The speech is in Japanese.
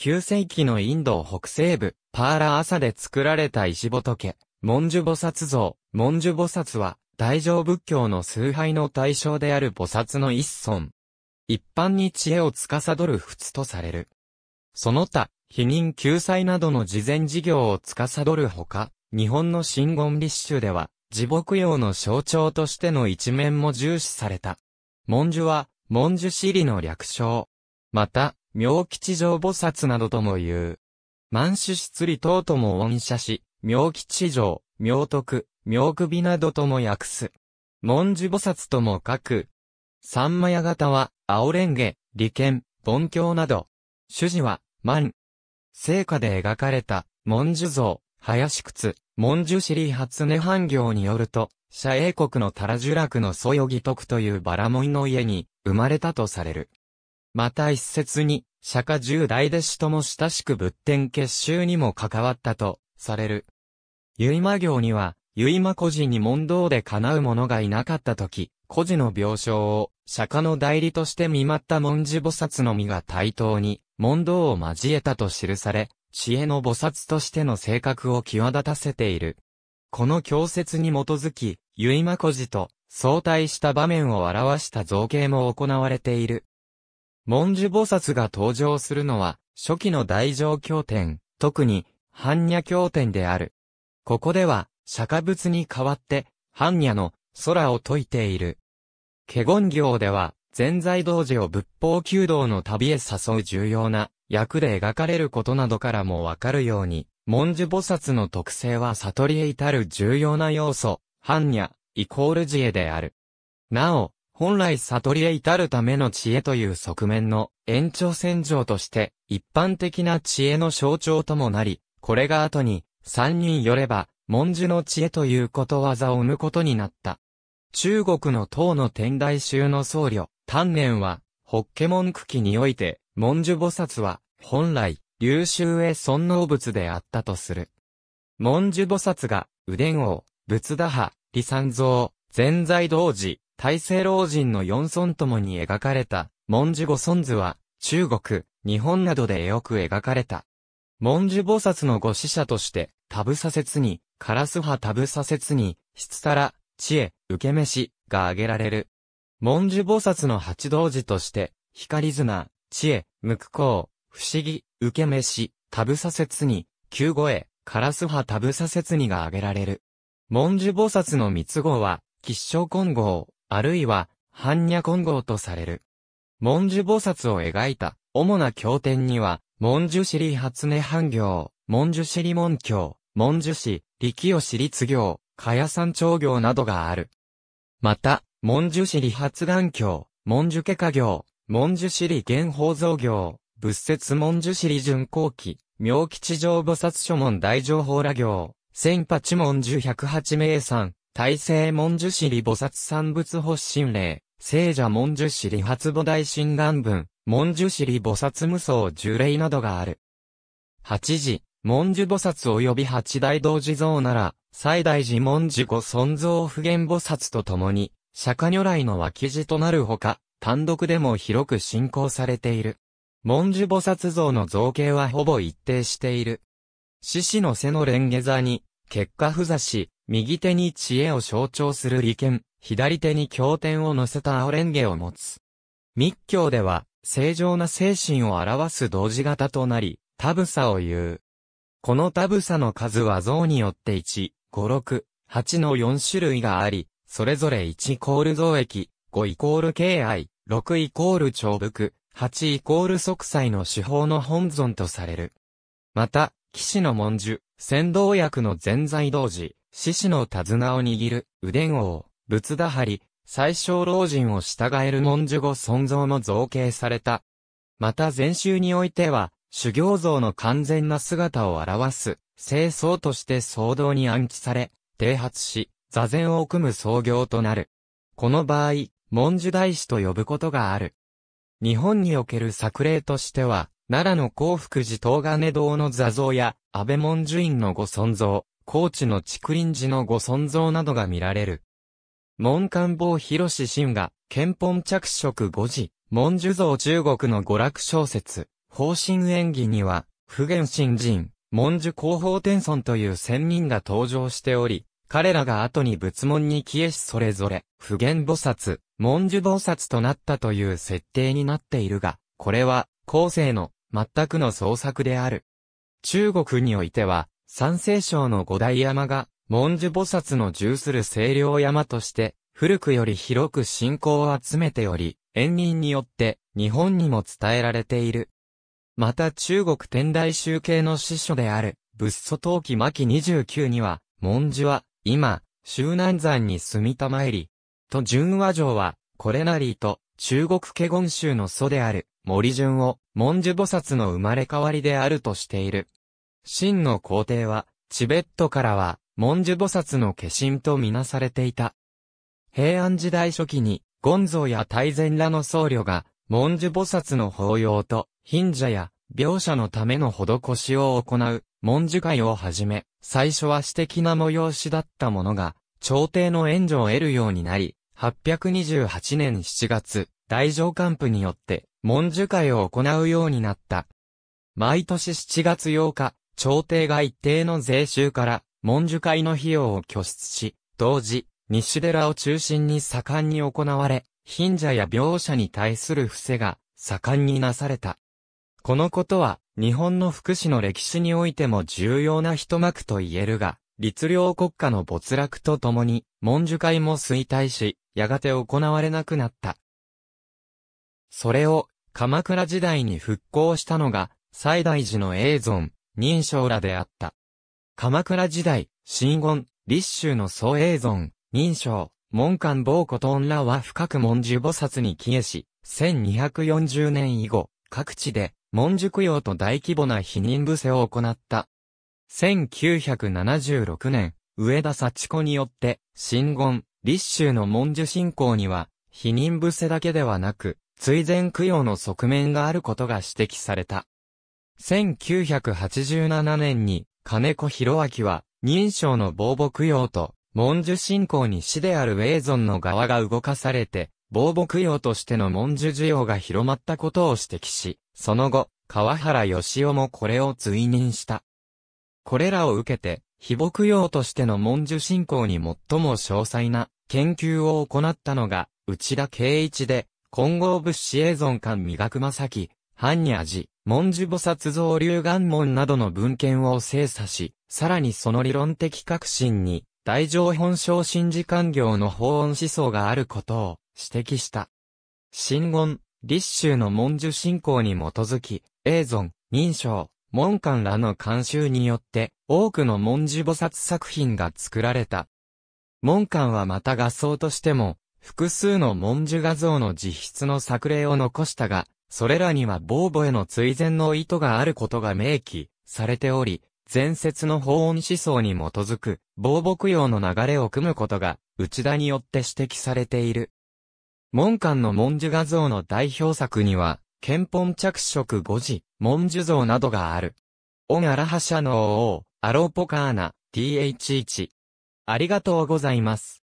9世紀のインド北西部、パーラー朝で作られた石仏、文殊菩薩像、文殊菩薩は、大乗仏教の崇拝の対象である菩薩の一尊。一般に知恵を司る仏とされる。その他、否認救済などの事前事業を司るほか、日本の真言立宗では、地木用の象徴としての一面も重視された。文殊は、文殊尻の略称。また、妙吉上菩薩などとも言う。満種出利等とも恩赦し、妙吉上、妙徳、妙首などとも訳す。文殊菩薩とも書く。三屋型は、青蓮華、利権、盆教など。主事は、万。聖火で描かれた、文殊像、林靴、文殊シリ初音半行によると、社英国のタラ樹楽のソヨギ徳というバラモイの家に生まれたとされる。また一説に、釈迦十大弟子とも親しく仏典結集にも関わったと、される。結馬行には、結馬孤児に問答で叶う者がいなかった時、孤児の病床を、釈迦の代理として見舞った文字菩薩の実が対等に、問答を交えたと記され、知恵の菩薩としての性格を際立たせている。この教説に基づき、結馬孤児と相対した場面を表した造形も行われている。文殊菩薩が登場するのは、初期の大乗経典、特に、般若経典である。ここでは、釈迦仏に代わって、般若の空を説いている。華厳行では、全財道寺を仏法弓道の旅へ誘う重要な役で描かれることなどからもわかるように、文殊菩薩の特性は悟りへ至る重要な要素、般若、イコール自へである。なお、本来悟りへ至るための知恵という側面の延長線上として一般的な知恵の象徴ともなり、これが後に三人よれば文殊の知恵ということわざを生むことになった。中国の唐の天台宗の僧侶、丹念は、ホケモン区記において、文殊菩薩は、本来、流州へ尊能仏であったとする。文殊菩薩が、右伝王、仏打派、理三蔵、全在同時、大西老人の四尊ともに描かれた、文殊五尊図は、中国、日本などでよく描かれた。文殊菩薩のご使者として、タブサ説に、カラス派タブサ説に、質たら、知恵、受け飯、が挙げられる。文殊菩薩の八道寺として、光綱、知恵、無垢光、不思議、受け飯、タブサ説に、旧語へ、カラス派タブサ説にが挙げられる。文殊菩薩の三つ号は、吉祥金号、あるいは、般若金剛とされる。文殊菩薩を描いた、主な経典には、文殊師利初音半行、文殊師利門経、文殊師、力を師立行、かや山長行などがある。また、文殊師利発願経、文殊家家行、文殊師利元宝造行、仏説文殊師利巡行記、妙吉上菩薩書門大乗法羅行、千八文殊百八名山、大聖文殊師利菩薩産物発信例聖者文殊師利発菩大心願文、文殊師利菩薩無双呪霊などがある。八時、文殊菩薩及び八大同時像なら、最大寺文殊御尊像普賢菩薩と共に、釈迦如来の脇地となるほか、単独でも広く信仰されている。文殊菩薩像の造形はほぼ一定している。獅子の背の蓮下座に、結果ふざし、右手に知恵を象徴する利権、左手に経典を乗せた青レンゲを持つ。密教では、正常な精神を表す同時型となり、タブサを言う。このタブサの数は像によって1、5、6、8の4種類があり、それぞれ1イコール増益、5イコール敬愛、6イコール長伏、8イコール即歳の手法の本尊とされる。また、騎士の文殊、先導薬の全在同時、獅子の手綱を握る、腕伝王、仏陀張、最小老人を従える文殊語尊像も造形された。また禅宗においては、修行像の完全な姿を表す、清僧として僧動に暗記され、停発し、座禅を組む創業となる。この場合、文殊大師と呼ぶことがある。日本における作例としては、奈良の興福寺東金堂の座像や、安倍文殊院のご尊像、高知の竹林寺のご尊像などが見られる。門官房広志神が、憲本着色五時、文殊像中国の娯楽小説、方針演技には、普元新人、文殊広報天尊という仙人が登場しており、彼らが後に仏門に消えしそれぞれ、普元菩薩、文殊菩薩となったという設定になっているが、これは、後世の、全くの創作である。中国においては、三世省の五大山が、文殊菩薩の重する清涼山として、古くより広く信仰を集めており、縁人によって日本にも伝えられている。また中国天台宗系の師書である仏祖陶器巻29には、文殊は今、周南山に住みたまえり、と順和城は、これなりと中国華厳宗の祖である森淳を文殊菩薩の生まれ変わりであるとしている。真の皇帝は、チベットからは、文殊菩薩の化身とみなされていた。平安時代初期に、ゴンゾや大善らの僧侶が、文殊菩薩の法要と、貧者や、描写のための施しを行う、文殊会をはじめ、最初は私的な催しだったものが、朝廷の援助を得るようになり、828年7月、大乗官府によって、文殊会を行うようになった。毎年7月8日、朝廷が一定の税収から文殊会の費用を拠出し、同時、西寺を中心に盛んに行われ、貧者や病者に対する伏せが盛んになされた。このことは、日本の福祉の歴史においても重要な一幕と言えるが、律令国家の没落とともに、文殊会も衰退し、やがて行われなくなった。それを、鎌倉時代に復興したのが、西大寺の永存、人章らであった。鎌倉時代、新言、立州の総永存、人章、門官某古トンらは深く文殊菩薩に帰依し、1240年以後、各地で文殊供養と大規模な否認伏せを行った。1976年、上田幸子によって、新言、立州の文殊信仰には、否認伏せだけではなく、追善供養の側面があることが指摘された。1987年に、金子博明は、認証の防木用と、文殊信仰に死であるウェゾンの側が動かされて、防木用としての文殊需要が広まったことを指摘し、その後、川原義雄もこれを追認した。これらを受けて、被木用としての文殊信仰に最も詳細な研究を行ったのが、内田圭一で、混合物ーゾン館磨くまさき、般若寺、文殊菩薩像流願門などの文献を精査し、さらにその理論的革新に、大乗本性新示官業の法音思想があることを指摘した。新言、立宗の文殊信仰に基づき、永存、認証、門官らの監修によって、多くの文殊菩薩作品が作られた。門官はまた画像としても、複数の文殊画像の実質の作例を残したが、それらには防母への追善の意図があることが明記されており、前説の法音思想に基づく、防牧用の流れを組むことが、内田によって指摘されている。門間の文殊画像の代表作には、憲本着色五字、文殊像などがある。オンアラハシャの王、アローポカーナ、TH1。ありがとうございます。